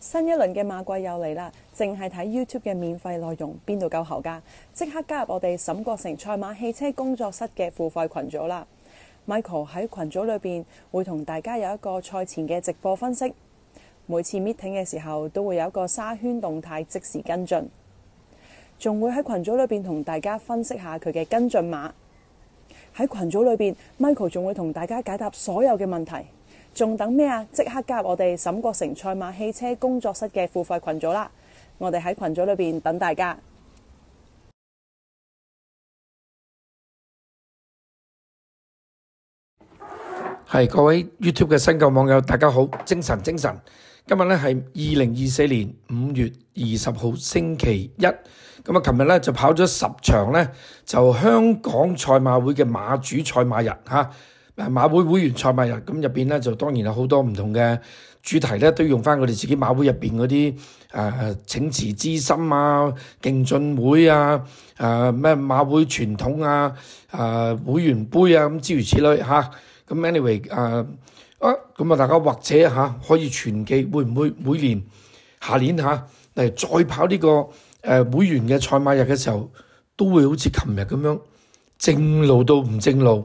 新一轮嘅马季又嚟啦，净系睇 YouTube 嘅免费内容边度够喉噶？即刻加入我哋沈国成赛马汽车工作室嘅付费群组啦！Michael 喺群组里边会同大家有一个赛前嘅直播分析，每次 meeting 嘅时候都会有一个沙圈动态即时跟进，仲会喺群组里边同大家分析下佢嘅跟进马。喺群组里边，Michael 仲会同大家解答所有嘅问题。仲等咩啊？即刻加入我哋沈国成赛马汽车工作室嘅付费群组啦！我哋喺群组里边等大家。系各位 YouTube 嘅新旧网友，大家好，精神精神！今日咧系二零二四年五月二十号星期一。咁啊，琴日咧就跑咗十场咧，就香港赛马会嘅马主赛马日吓。誒馬會會員賽馬日咁入邊咧，就當然有好多唔同嘅主題咧，都用翻我哋自己馬會入邊嗰啲誒請辭之心啊、競進會啊、誒咩馬會傳統啊、誒會員杯啊，咁諸如此類嚇。咁 anyway 誒啊，咁啊大家或者嚇可以傳記，會唔會每年下年嚇嚟再跑呢個誒會員嘅賽馬日嘅時候，都會好似琴日咁樣正路到唔正路？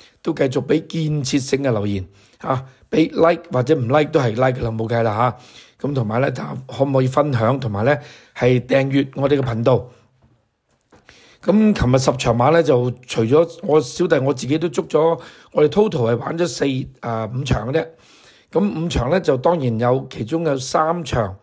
都繼續俾建設性嘅留言嚇，俾 like 或者唔 like 都係 like 啦，冇計啦嚇。咁同埋咧就可唔可以分享，同埋咧係訂閱我哋嘅頻道。咁琴日十場馬咧就除咗我小弟我自己都捉咗，我哋 total 係玩咗四啊五場嘅啫。咁五場咧就當然有其中有三場。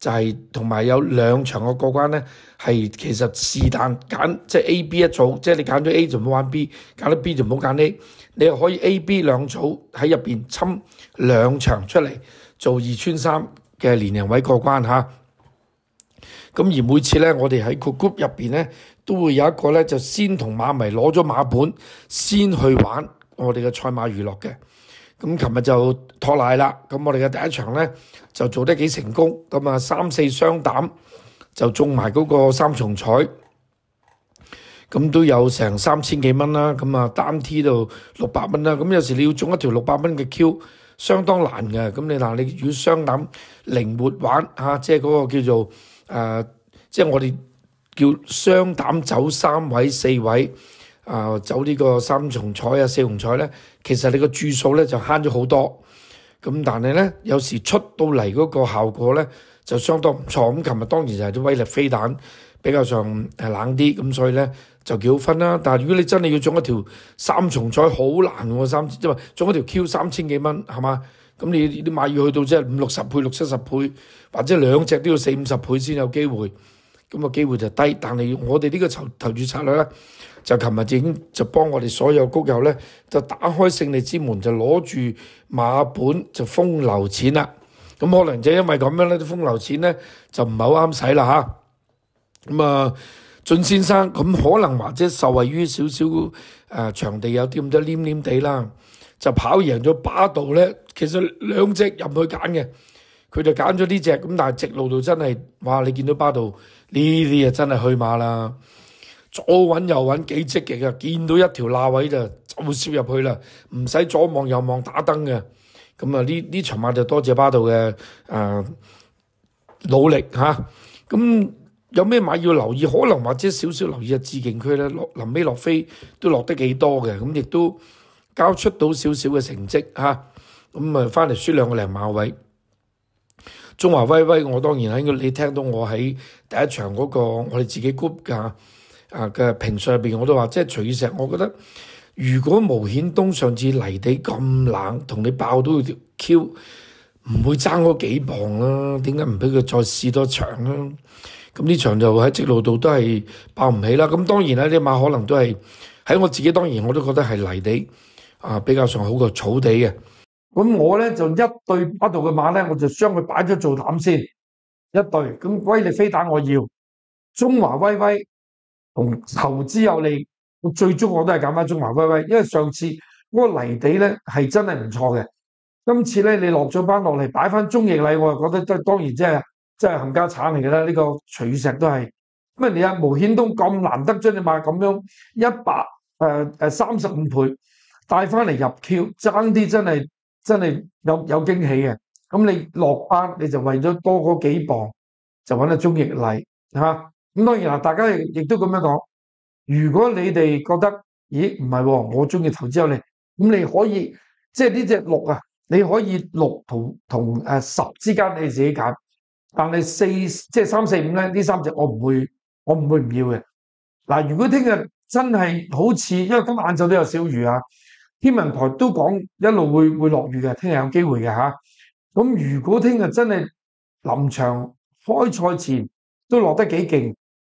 就係同埋有兩場嘅過關咧，係其實是但揀即係 A、B 一組，即係你揀咗 A 就唔好玩 B，揀咗 B 就唔好揀 A。你又可以 A、B 兩組喺入邊侵兩場出嚟做二穿三嘅連贏位過關嚇。咁而每次咧，我哋喺 group 入邊咧都會有一個咧，就先同馬迷攞咗馬本先去玩我哋嘅賽馬娛樂嘅。咁琴日就拖賴啦。咁我哋嘅第一場咧。就做得幾成功咁啊！三四雙膽就中埋嗰個三重彩，咁都有成三千幾蚊啦。咁啊，單 T 度六百蚊啦。咁有時你要中一條六百蚊嘅 Q，相當難嘅。咁你嗱，你如果雙膽靈活玩嚇，即係嗰個叫做誒，即係我哋叫雙膽走三位、四位啊，走呢個三重彩啊、四重彩咧，其實你個注數咧就慳咗好多。咁但系咧，有時出到嚟嗰個效果咧就相當唔錯。咁琴日當然就係啲威力飛彈比較上係冷啲，咁所以咧就好分啦。但係如果你真係要中一條三重彩，好難喎，三即係話中一條 Q 三千幾蚊係嘛？咁你你馬要去到即係五六十倍、六七十倍，或者兩隻都要四五十倍先有機會，咁個機會就低。但係我哋呢個投投注策略咧。就琴日已經就幫我哋所有谷友咧，就打開勝利之門，就攞住馬本就風流錢啦。咁可能就因為咁樣咧，啲風流錢咧就唔係好啱使啦吓，咁啊，俊先生咁可能或者受惠於少少誒場地有啲咁多黏黏地啦，就跑贏咗巴道咧。其實兩隻入去揀嘅，佢就揀咗呢只咁，但係直路度真係哇！你見到巴道呢啲啊，真係去馬啦～左揾右揾幾積極嘅，見到一條罅位就就會輸入去啦，唔使左望右望打燈嘅。咁啊，呢呢場買就多謝巴度嘅誒努力嚇。咁有咩馬要留意？可能或者少少留意啊，致敬區咧，落臨尾落飛都落得幾多嘅，咁亦都交出到少少嘅成績嚇。咁啊，翻嚟輸兩個零馬位。中華威威，我當然喺你聽到我喺第一場嗰個我哋自己 group 㗎。啊嘅評述入邊，我都話即係其石，我覺得如果毛顯東上次泥地咁冷，同你爆到條 Q，唔會爭嗰幾磅啦。點解唔俾佢再試多場啦？咁呢場就喺直路度都係爆唔起啦。咁當然啦，呢馬可能都係喺我自己，當然我都覺得係泥地啊比較上好過草地嘅。咁我咧就一對八度嘅馬咧，我就將佢擺咗做膽先一對。咁威力飛彈我要中華威威。投资有利，最终我都系拣翻中华威威，因为上次嗰个泥地咧系真系唔错嘅。今次咧你落咗班落嚟摆翻中翼禮，我又觉得即系当然即系即系冚家铲嚟嘅啦。呢个徐石都系乜你啊？毛显东咁难得将你买咁样一百诶诶三十五倍带翻嚟入 Q，争啲真系真系有有惊喜嘅。咁你落班你就为咗多嗰几磅就揾到中翼禮系咁当然啦，大家亦亦都咁样讲。如果你哋觉得，咦，唔系，我中意投资有你，咁你可以即系呢只六啊，你可以六同同诶十之间，你自己拣。但系四即系三四五咧，呢三只我唔会，我唔会唔要嘅。嗱，如果听日真系好似，因为今日晏昼都有小雨啊，天文台都讲一路会会落雨嘅，听日有机会嘅吓。咁如果听日真系临场开赛前都落得几劲。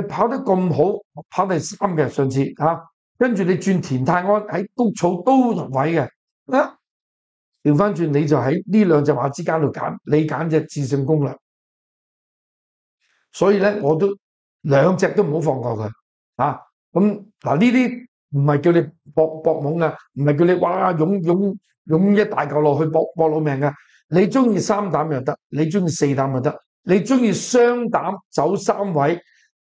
你跑得咁好，跑第三嘅上次嚇，跟住你转田泰安喺谷草都入位嘅，啊调翻转你就喺呢两只马之间度拣，你拣只智胜攻略。所以咧，我都两只都唔好放过佢啊。咁嗱呢啲唔系叫你搏搏懵啊，唔系叫你哇涌涌涌一大嚿落去搏搏老命嘅。你中意三胆又得，你中意四胆又得，你中意双胆走三位。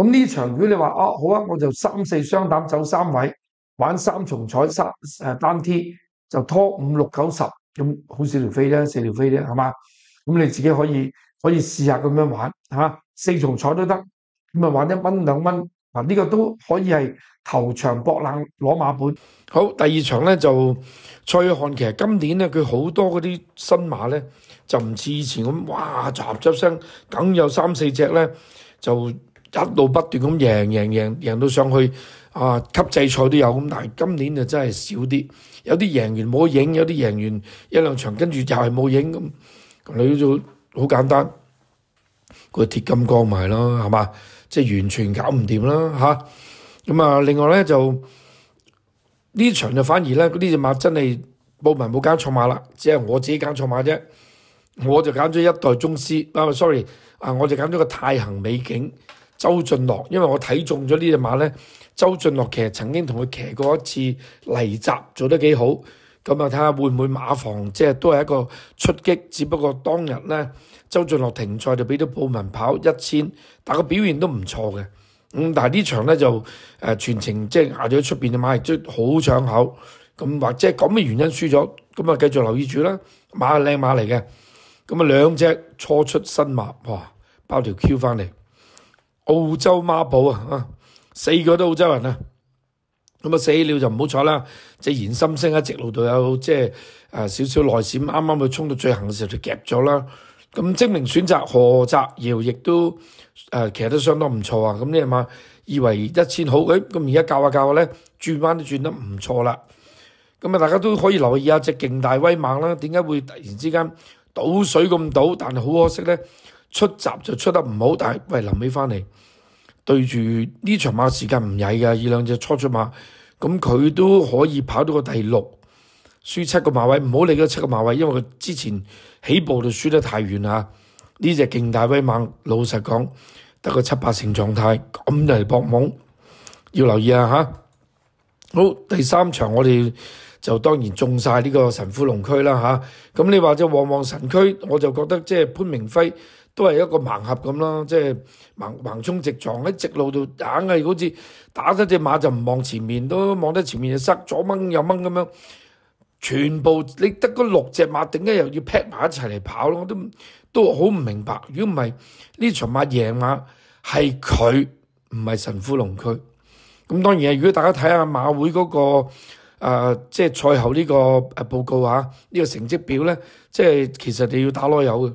咁呢場如果你話啊好啊，我就三四雙膽走三位，玩三重彩三誒單 T 就拖五六九十咁，好少條飛啫，四條飛啫，係嘛？咁你自己可以可以試下咁樣玩嚇，四重彩都得，咁啊玩一蚊兩蚊，嗱呢個都可以係頭場搏冷攞馬本。好，第二場咧就蔡玉其實今年咧佢好多嗰啲新馬咧就唔似以前咁哇雜雜聲，梗有三四隻咧就～一路不斷咁贏贏贏贏到上去啊！級制賽都有咁，但係今年就真係少啲。有啲贏完冇影，有啲贏完一兩場，跟住又係冇影咁。你做好簡單個鐵金剛咪咯，係嘛？即係完全搞唔掂啦吓，咁啊，另外咧就呢場就反而咧嗰啲馬真係報文冇揀錯馬啦，只係我自己揀錯馬啫。我就揀咗一代宗師啊，sorry 啊，我就揀咗個太行美景。周俊樂，因為我睇中咗呢只馬咧，周俊樂其實曾經同佢騎過一次泥閘，做得幾好，咁啊睇下會唔會馬房即係都係一個出擊，只不過當日咧，周俊樂停賽就俾咗報文跑一千，但係表現都唔錯嘅。咁但係呢場咧就誒全程即係压咗出边嘅馬，即都好搶口。咁或者咁嘅原因輸咗，咁啊繼續留意住啦。馬係靚馬嚟嘅，咁啊兩隻初出新馬，哇包條 Q 翻嚟。澳洲孖宝啊，啊，四个都澳洲人啊，咁啊死了就唔好彩啦。即然心升一直路度有即係诶少少內闪，啱啱佢衝到最行嘅時候就夾咗啦。咁精明選擇何澤尧亦都诶、其實都相當唔錯啊。咁你係嘛？以為一千好，诶咁而家教下教下咧，轉彎都轉得唔錯啦。咁啊，大家都可以留意下只勁大威猛啦。點解會突然之間倒水咁倒？但係好可惜咧。出闸就出得唔好，但系喂临尾翻嚟对住呢场马时间唔曳噶，二两只初出马咁佢都可以跑到个第六，输七个马位唔好理嗰七个马位，因为佢之前起步就输得太远啦。呢只劲大威猛，老实讲得个七八成状态，咁嚟搏懵，要留意啊吓。好，第三场我哋就当然中晒呢个神虎龙区啦吓。咁你话即旺旺神区，我就觉得即系潘明辉。都系一個盲盒咁咯，即係盲盲衝直撞喺直路度，硬係好似打咗隻馬就唔望前面，都望得前面就塞左掹又掹咁樣，全部你得嗰六隻馬，點解又要劈埋一齊嚟跑咯？都都好唔明白。如果唔係呢場馬贏馬係佢唔係神虎龍區。咁當然啊，如果大家睇下馬會嗰個誒即係賽後呢個誒報告啊，呢個成績表咧，即係其實你要打攞有嘅。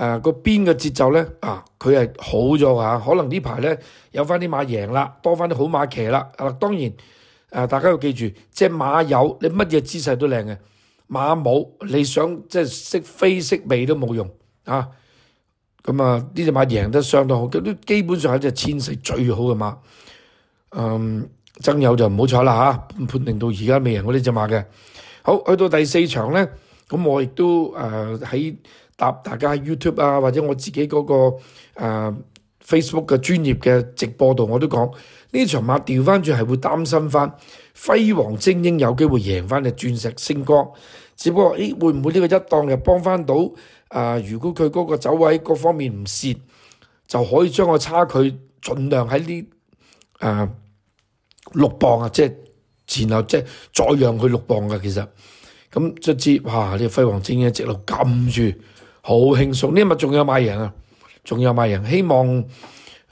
誒個邊嘅節奏咧，啊，佢係好咗嚇，可能呢排咧有翻啲馬贏啦，多翻啲好馬騎啦。啊，當然，誒大家要記住，即馬有你乜嘢姿勢都靚嘅，馬冇你想即係識飛識尾都冇用啊。咁啊，呢只馬贏得相當好，都基本上係只千世最好嘅馬。嗯，曾友就唔好彩啦嚇，判定到而家未贏嗰呢只馬嘅。好去到第四場咧，咁我亦都誒喺。答大家喺 YouTube 啊，或者我自己嗰個 Facebook 嘅專業嘅直播度，我都講呢場馬調翻轉係會擔心翻輝煌精英有機會贏翻嘅鑽石星光，只不過誒會唔會呢個一檔又幫翻到誒？如果佢嗰個走位各方面唔蝕，就可以將個差距盡量喺呢誒六磅啊，即係前後即係再讓佢六磅嘅其實咁直接哇！呢輝煌精英直路撳住。好轻松，呢日仲有卖人啊，仲有卖人，希望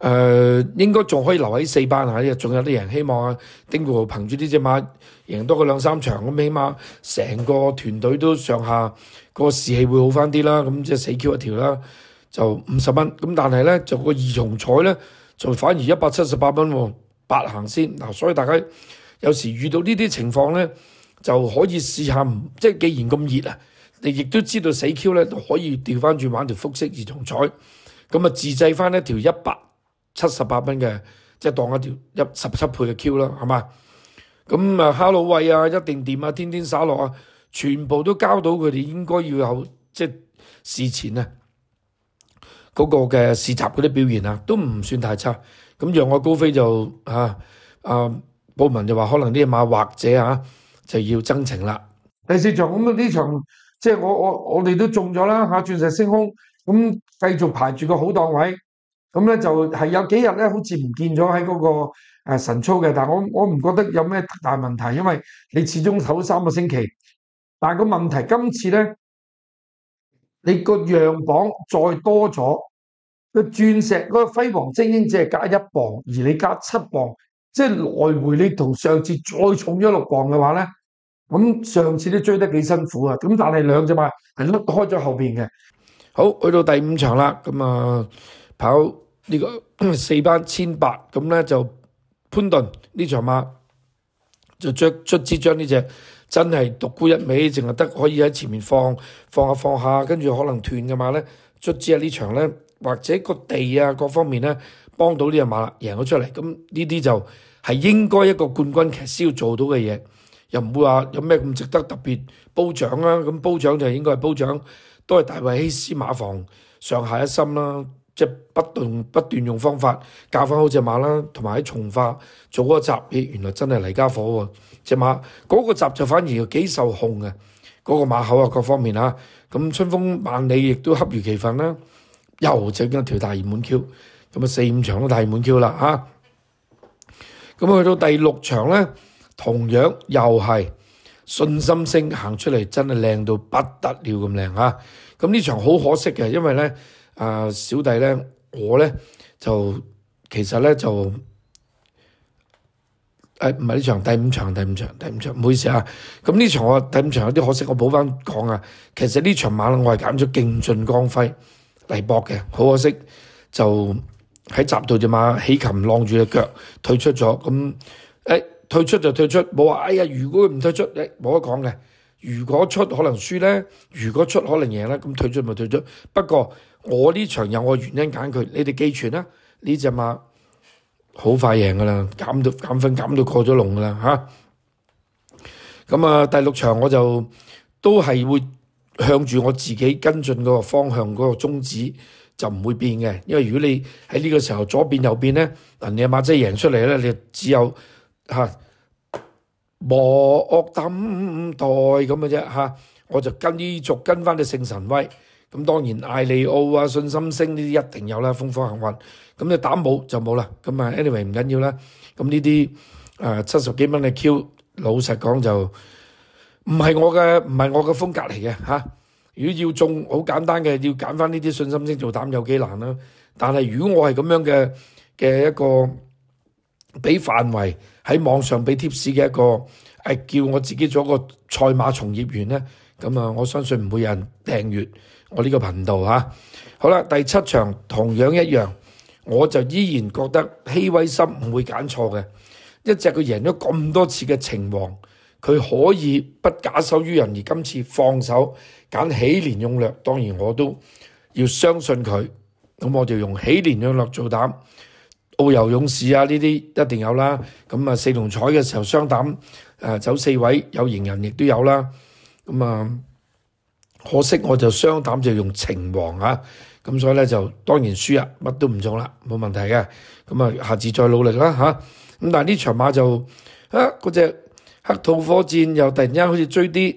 诶，应该仲可以留喺四班啊。呢仲有啲人希望啊，丁豪凭住呢只马赢多个两三场，咁起码成个团队都上下个士气会好翻啲啦，咁即系死 Q 一条啦，就五十蚊，咁但系咧就个二重彩咧就反而一百七十八蚊喎，八行先嗱，所以大家有时遇到呢啲情况咧就可以试下，即系既然咁热啊。你亦都知道死 Q 咧，都可以調翻轉玩條復式兒童彩，咁啊自制翻一條一百七十八蚊嘅，即系當一條一十七倍嘅 Q 啦，係嘛？咁啊，Hello 啊，一定掂啊，天天洒落啊，全部都交到佢哋，應該要有即系事前啊嗰個嘅市集嗰啲表現啊，都唔算太差。咁让我高飛就啊啊，报文就話可能呢一馬或者啊就要增程啦。第四場咁呢场。即系我我我哋都中咗啦吓，钻石星空咁繼續排住個好檔位，咁咧就係有幾日咧好似唔見咗喺嗰個神操嘅，但我我唔覺得有咩大問題，因為你始終守三個星期。但系個問題今次咧，你個樣磅再多咗，個钻石個輝煌精英只係加一磅，而你加七磅，即係來回你同上次再重咗六磅嘅話咧。咁上次都追得幾辛苦啊！咁但係兩隻馬係甩開咗後边嘅。好，去到第五場啦，咁啊跑呢個 四班千八，咁咧就潘頓呢場馬就將卒之將呢只真係獨孤一味，淨係得可以喺前面放放下放下，跟住可能斷嘅马咧，卒之喺呢場咧，或者個地啊各方面咧，幫到呢只馬贏咗出嚟。咁呢啲就係應該一個冠軍骑師要做到嘅嘢。又唔會話有咩咁值得特別褒獎啦，咁褒獎就應該係褒獎，都係大衞希斯馬房上下一心啦，即係不斷不斷用方法教翻好只馬啦，同埋喺從化做嗰個集，原來真係嚟家火喎，只馬嗰個集就反而幾受控嘅，嗰個馬口啊各方面啊，咁春風萬里亦都恰如其分啦，又整一條大熱滿 Q，咁啊四五場都大熱滿 Q 啦嚇，咁啊去到第六場咧。同樣又係信心升行出嚟，真係靚到不得了咁靚啊！咁呢場好可惜嘅，因為咧，啊小弟咧，我咧就其實咧就誒唔係呢場，第五場，第五場，第五場，唔好意思啊！咁呢場我第五場有啲可惜，我補翻講啊，其實呢場馬我係揀咗勁盡光輝嚟博嘅，好可惜就喺閘度只馬起琴晾住隻腳退出咗咁。退出就退出，冇话哎呀，如果唔退出，诶冇得讲嘅。如果出可能输咧，如果出可能赢咧，咁退出咪退出。不过我呢场有我原因拣佢，你哋记住啦。呢只马好快赢噶啦，减到减分减到过咗龙噶啦吓。咁啊，第六场我就都系会向住我自己跟进个方向嗰个宗旨就唔会变嘅，因为如果你喺呢个时候左变右变咧，人哋马即系赢出嚟咧，你只有。吓，磨恶等待咁嘅啫，吓，我就跟呢族跟翻啲聖神威，咁當然艾利奧啊，信心星呢啲一定有啦，風火幸運，咁你打冇就冇啦，咁啊，anyway 唔緊要啦，咁呢啲诶七十幾蚊嘅 Q，老實講就唔係我嘅，唔系我嘅風格嚟嘅吓。如果要中好簡單嘅，要揀翻呢啲信心星做膽有幾難啦，但係如果我係咁樣嘅嘅一個。俾範圍喺網上俾 tips 嘅一個係叫我自己做個賽馬從業員咧，咁啊我相信唔會有人訂阅我呢個頻道啊。好啦，第七場同樣一樣，我就依然覺得希威森唔會揀錯嘅。一隻佢贏咗咁多次嘅情王，佢可以不假手於人而今次放手揀起連勇略，當然我都要相信佢。咁我就用起連勇略做膽。澳游勇士啊！呢啲一定有啦。咁啊，四龙彩嘅时候双胆，诶，走四位有型人亦都有啦。咁啊，可惜我就双胆就用情王啊。咁所以咧就当然输啊，乜都唔中啦，冇问题嘅。咁啊，下次再努力啦吓。咁但系呢场马就啊，嗰只黑土火箭又突然间好似追啲。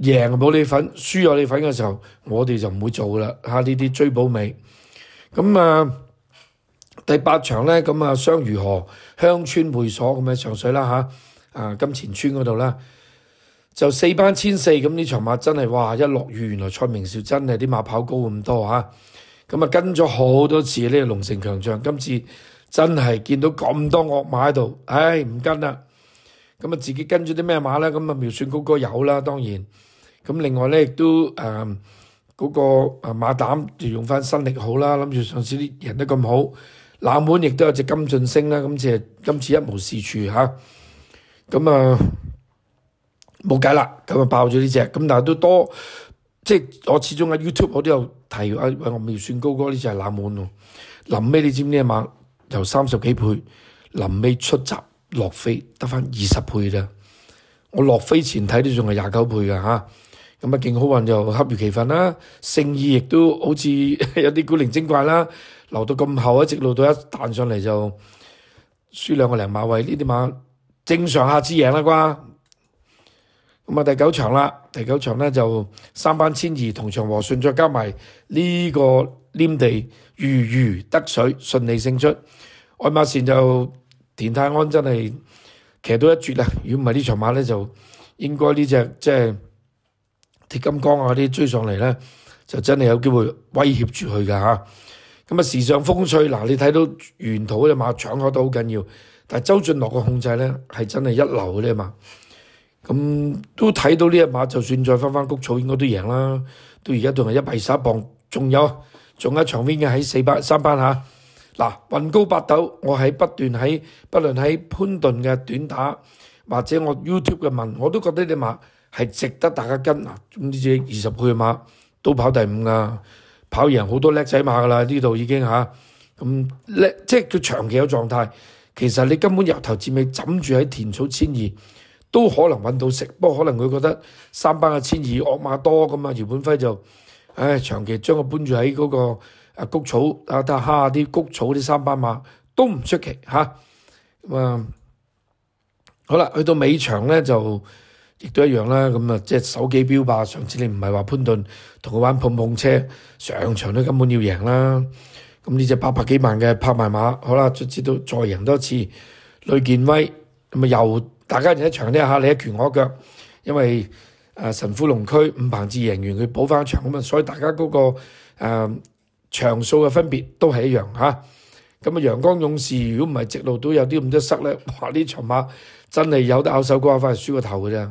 贏冇你份，輸有你份嘅時候，我哋就唔會做啦嚇。呢啲追保尾，咁啊第八場咧，咁啊雙魚河鄉村會所咁樣上水啦嚇，啊金錢村嗰度啦，就四班千四咁呢場馬真係哇一落雨，原來蔡明少真係啲馬跑高咁多嚇。咁啊跟咗好多次呢龍城強將，今次真係見到咁多惡馬喺度，唉唔跟啦。咁啊自己跟住啲咩馬咧？咁啊苗選哥哥有啦，當然。咁另外咧，亦都誒嗰個誒馬膽就用翻新力好啦。諗住上次啲人都咁好，冷門亦都有隻金晉星啦。今次今次一無是處嚇，咁啊冇計啦，咁啊爆咗呢只。咁但係都多即係我始終喺 YouTube 我都有提啊。喂，我未算高哥呢只係冷門喎。臨尾你知唔知啊？馬由三十幾倍，臨尾出閘落飛得翻二十倍咋。我落飛前睇都仲係廿九倍㗎嚇。咁啊，勁好運就恰如其分啦！勝意亦都好似 有啲古靈精怪啦，留到咁後一直留到一彈上嚟就輸兩個零馬位，呢啲馬正常下之贏啦啩。咁啊，第九場啦，第九場咧就三班千二同場和順，再加埋呢個黏地如魚得水，順利勝出。愛馬仕就田泰安真係騎到一絕啦！如果唔係呢場馬咧，就應該呢只即係。铁金刚啊！啲追上嚟咧，就真系有机会威胁住佢噶吓。咁啊，时尚风趣嗱，你睇到沿途只马抢开都好紧要，但系周俊乐嘅控制咧系真系一流嘅呢嘛。咁都睇到呢一马，就算再翻翻谷草，应该都赢啦。到而家仲系一百十一磅，仲有仲有一长边嘅喺四百三班吓。嗱，云高八斗，我喺不断喺不论喺潘顿嘅短打或者我 YouTube 嘅文，我都觉得呢马。係值得大家跟啊！咁呢只二十倍马馬都跑第五噶，跑贏好多叻仔馬噶啦！呢度已經吓咁叻，即係佢長期有狀態。其實你根本由頭至尾枕住喺田草千二，都可能揾到食。不過可能佢覺得三班嘅千二惡馬多咁啊，姚本輝就唉長期將佢搬住喺嗰個啊谷草啊得下啲谷草啲三班馬都唔出奇吓。咁啊！好啦，去到尾場咧就～亦都一樣啦，咁啊，即係手機標吧。上次你唔係話潘頓同佢玩碰碰車，上場都根本要贏啦。咁呢只八百幾萬嘅拍賣馬，好啦，都知道再贏多次。吕健威咁啊，又大家一場呢下，你一拳我一腳。因為啊，神富龍區五鵬志贏完佢補翻場咁啊，所以大家嗰個誒場數嘅分別都係一樣嚇。咁啊，陽光勇士如果唔係直路都有啲咁多塞咧，哇！呢場馬真係有得咬手瓜，反而輸個頭嘅啫。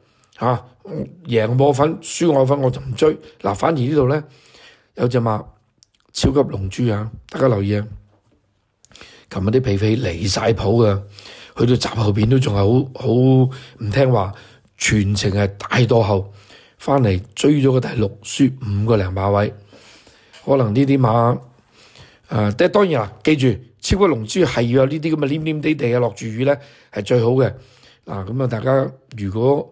啊，赢我分输我份，我就唔追嗱，反而呢度咧有只马超级龙珠啊！大家留意啊，琴日啲皮皮离晒谱噶，去到闸后边都仲系好好唔听话，全程系大多后，翻嚟追咗个第六，输五个零马位，可能呢啲马诶，但系当然啦，记住超级龙珠系要有呢啲咁嘅黏黏地地啊，落住雨咧系最好嘅嗱，咁啊大家如果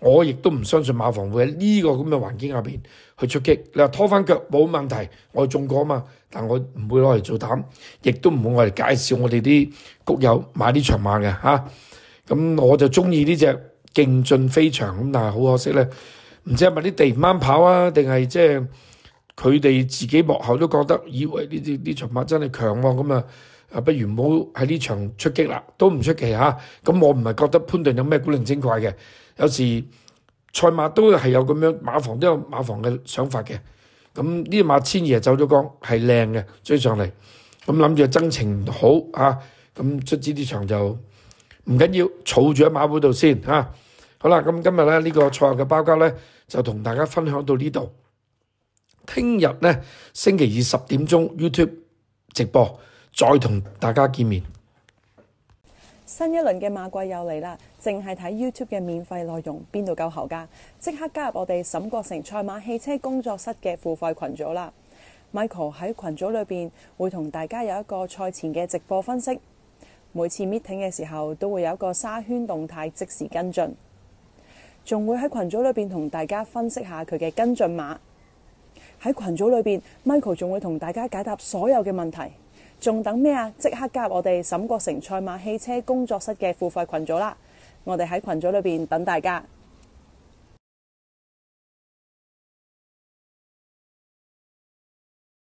我亦都唔相信馬房會喺呢個咁嘅環境下邊去出擊。你話拖翻腳冇問題，我中過啊嘛，但我唔會攞嚟做膽，亦都唔會攞嚟介紹我哋啲谷友買啲長馬嘅嚇。咁我就中意呢只競進飛翔咁，但係好可惜咧，唔知係咪啲地唔啱跑啊，定係即係佢哋自己幕後都覺得以為呢啲呢場馬真係強喎咁啊！啊，不如唔好喺呢場出擊啦，都唔出奇嚇。咁我唔係覺得潘頓有咩古靈精怪嘅，有時賽馬都係有咁樣馬房都有馬房嘅想法嘅。咁呢馬千葉走咗江係靚嘅，追上嚟。咁諗住增情好嚇，咁出呢啲場就唔緊要，儲住喺馬會度先嚇。好啦，咁今日咧呢個賽馬嘅包膠咧就同大家分享到呢度。聽日咧星期二十點鐘 YouTube 直播。再同大家见面。新一轮嘅马季又嚟啦，净系睇 YouTube 嘅免费内容边度够喉噶？即刻加入我哋沈国成赛马汽车工作室嘅付费群组啦！Michael 喺群组里边会同大家有一个赛前嘅直播分析，每次 meeting 嘅时候都会有一个沙圈动态即时跟进，仲会喺群组里边同大家分析下佢嘅跟进码喺群组里边。Michael 仲会同大家解答所有嘅问题。仲等咩啊？即刻加入我哋沈国成赛马汽车工作室嘅付费群组啦！我哋喺群组里边等大家。